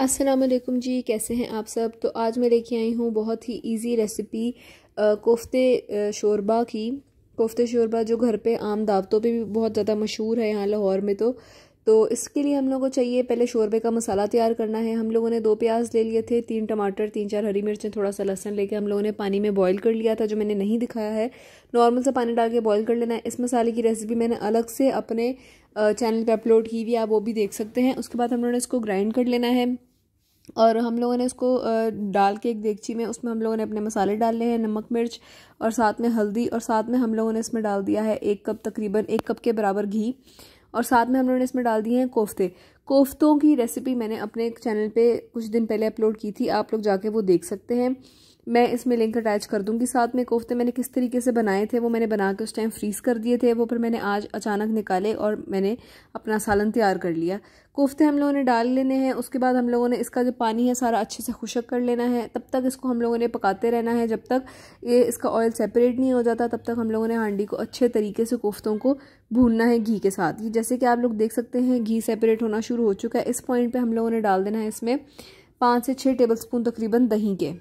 अस्सलाम वालेकुम जी कैसे हैं आप सब तो आज मैं लेके आई हूँ बहुत ही इजी रेसिपी कोफ्ते शोरबा की कोफ्ते शोरबा जो घर पे आम दावतों पे भी बहुत ज़्यादा मशहूर है यहाँ लाहौर में तो तो इसके लिए हम लोग को चाहिए पहले शोरबे का मसाला तैयार करना है हम लोगों ने दो प्याज ले लिए थे तीन टमाटर तीन चार हरी मिर्चें थोड़ा सा लहसन लेके हम लोगों ने पानी में बॉईल कर लिया था जो मैंने नहीं दिखाया है नॉर्मल सा पानी डाल के बॉईल कर लेना है इस मसाले की रेसिपी मैंने अलग से अपने चैनल पर अपलोड की हुई आप वो भी देख सकते हैं उसके बाद हम लोगों ने इसको ग्राइंड कर लेना है और हम लोगों ने इसको डाल के एक देगची में उसमें हम लोगों ने अपने मसाले डाले हैं नमक मिर्च और साथ में हल्दी और साथ में हम लोगों ने इसमें डाल दिया है एक कप तकरीबन एक कप के बराबर घी और साथ में हम लोगों ने इसमें डाल दिए हैं कोफ्ते कोफ्तों की रेसिपी मैंने अपने चैनल पे कुछ दिन पहले अपलोड की थी आप लोग जाके वो देख सकते हैं मैं इसमें लिंक अटैच कर दूंगी साथ में कोफ्ते मैंने किस तरीके से बनाए थे वो मैंने बना के उस टाइम फ्रीज़ कर दिए थे वो फिर मैंने आज अचानक निकाले और मैंने अपना सालन तैयार कर लिया कोफ्ते हम लोगों ने डाल लेने हैं उसके बाद हम लोगों ने इसका जो पानी है सारा अच्छे से खुशक कर लेना है तब तक इसको हम लोगों ने पकाते रहना है जब तक ये इसका ऑयल सेपरेट नहीं हो जाता तब तक हम लोगों ने हांडी को अच्छे तरीके से कोफ्तों को भूनना है घी के साथ ये जैसे कि आप लोग देख सकते हैं घी सेपरेट होना शुरू हो चुका है इस पॉइंट पर हम लोगों ने डाल देना है इसमें पाँच से छः टेबल स्पून तकरीबन दही के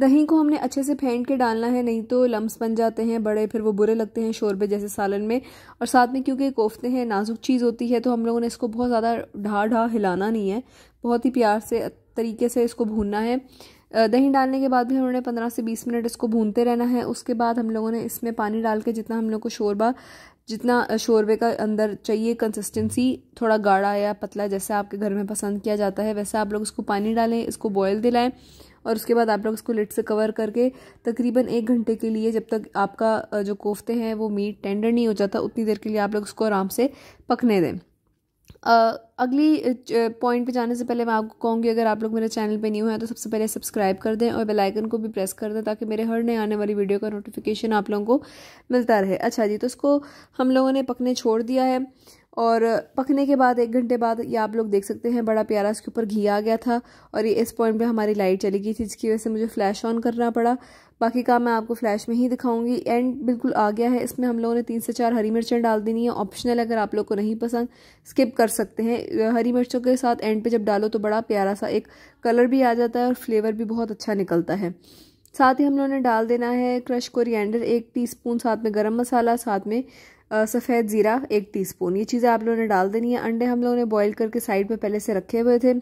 दही को हमने अच्छे से फेंट के डालना है नहीं तो लम्स बन जाते हैं बड़े फिर वो बुरे लगते हैं शोरबे जैसे सालन में और साथ में क्योंकि कोफ्ते हैं नाजुक चीज़ होती है तो हम लोगों ने इसको बहुत ज़्यादा ढा ढा हिलाना नहीं है बहुत ही प्यार से तरीके से इसको भूनना है दही डालने के बाद भी हमने पंद्रह से बीस मिनट इसको भूनते रहना है उसके बाद हम लोगों ने इसमें पानी डाल के जितना हम लोग को शोरबा जितना शोरबे का अंदर चाहिए कंसिस्टेंसी थोड़ा गाढ़ा या पतला जैसे आपके घर में पसंद किया जाता है वैसे आप लोग इसको पानी डालें इसको बॉयल दिलाएं और उसके बाद आप लोग इसको लिट से कवर करके तकरीबन एक घंटे के लिए जब तक आपका जो कोफ्ते हैं वो मीट टेंडर नहीं हो जाता उतनी देर के लिए आप लोग इसको आराम से पकने दें अगली पॉइंट पे जाने से पहले मैं आपको कहूँगी अगर आप लोग मेरे चैनल पे न्यू हैं तो सबसे पहले सब्सक्राइब कर दें और बेल आइकन को भी प्रेस कर दें ताकि मेरे हर नए आने वाली वीडियो का नोटिफिकेशन आप लोगों को मिलता रहे अच्छा जी तो उसको हम लोगों ने पकने छोड़ दिया है और पकने के बाद एक घंटे बाद ये आप लोग देख सकते हैं बड़ा प्यारा इसके ऊपर घी आ गया था और ये इस पॉइंट पे हमारी लाइट चली गई थी जिसकी वजह से मुझे फ्लैश ऑन करना पड़ा बाकी काम मैं आपको फ्लैश में ही दिखाऊंगी एंड बिल्कुल आ गया है इसमें हम लोगों ने तीन से चार हरी मिर्चें डाल देनी है ऑप्शनल अगर आप लोग को नहीं पसंद स्किप कर सकते हैं हरी मिर्चों के साथ एंड पे जब डालो तो बड़ा प्यारा सा एक कलर भी आ जाता है और फ्लेवर भी बहुत अच्छा निकलता है साथ ही हम लोगों ने डाल देना है क्रश कोरिएंडर एक टीस्पून साथ में गरम मसाला साथ में सफ़ेद ज़ीरा एक टीस्पून ये चीज़ें आप लोगों ने डाल देनी है अंडे हम लोगों ने बॉईल करके साइड पे पहले से रखे हुए थे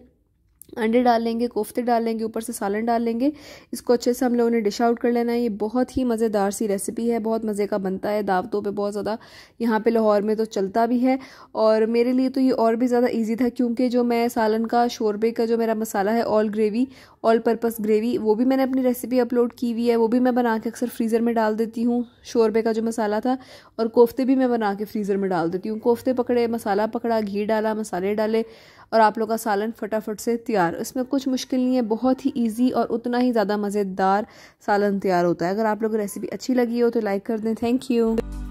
अंडे डालेंगे कोफ्ते डालेंगे ऊपर से सालन डालेंगे इसको अच्छे से हम लोगों ने डिश आउट कर लेना है ये बहुत ही मज़ेदार सी रेसिपी है बहुत मज़े का बनता है दावतों पे बहुत ज़्यादा यहाँ पे लाहौर में तो चलता भी है और मेरे लिए तो ये और भी ज़्यादा इजी था क्योंकि जो मैं सालन का शोरबे का जो मेरा मसाला है all gravy all purpose gravy वो भी मैंने अपनी रेसिपी अपलोड की हुई है वो भी मैं बना के अक्सर फ्रीज़र में डाल देती हूँ शोरबे का जो मसाला था और कोफ्ते भी मैं बना के फ्रीज़र में डाल देती हूँ कोफ्ते पकड़े मसाला पकड़ा घी डाला मसाले डाले और आप लोग का सालन फटाफट से तैयार इसमें कुछ मुश्किल नहीं है बहुत ही ईजी और उतना ही ज़्यादा मज़ेदार सालन तैयार होता है अगर आप लोग रेसिपी अच्छी लगी हो तो लाइक कर दें थैंक यू